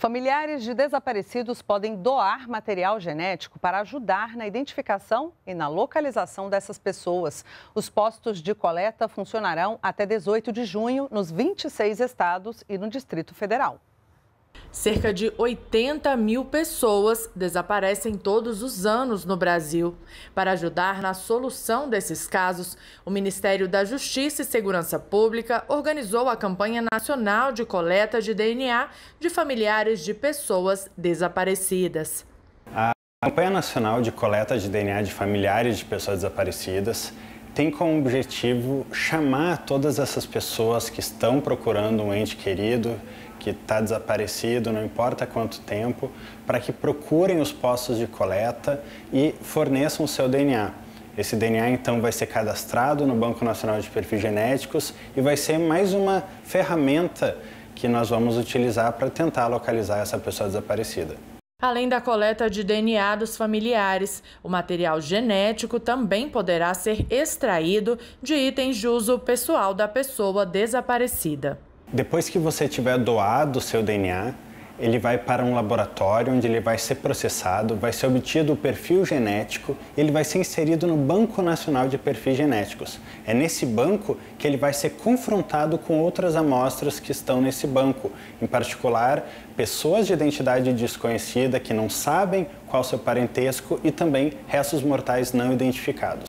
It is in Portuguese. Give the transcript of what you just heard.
Familiares de desaparecidos podem doar material genético para ajudar na identificação e na localização dessas pessoas. Os postos de coleta funcionarão até 18 de junho nos 26 estados e no Distrito Federal. Cerca de 80 mil pessoas desaparecem todos os anos no Brasil. Para ajudar na solução desses casos, o Ministério da Justiça e Segurança Pública organizou a campanha nacional de coleta de DNA de familiares de pessoas desaparecidas. A campanha nacional de coleta de DNA de familiares de pessoas desaparecidas tem como objetivo chamar todas essas pessoas que estão procurando um ente querido, que está desaparecido, não importa quanto tempo, para que procurem os postos de coleta e forneçam o seu DNA. Esse DNA então vai ser cadastrado no Banco Nacional de Perfis Genéticos e vai ser mais uma ferramenta que nós vamos utilizar para tentar localizar essa pessoa desaparecida. Além da coleta de DNA dos familiares, o material genético também poderá ser extraído de itens de uso pessoal da pessoa desaparecida. Depois que você tiver doado o seu DNA, ele vai para um laboratório onde ele vai ser processado, vai ser obtido o perfil genético, ele vai ser inserido no Banco Nacional de Perfis Genéticos. É nesse banco que ele vai ser confrontado com outras amostras que estão nesse banco, em particular, pessoas de identidade desconhecida que não sabem qual seu parentesco e também restos mortais não identificados.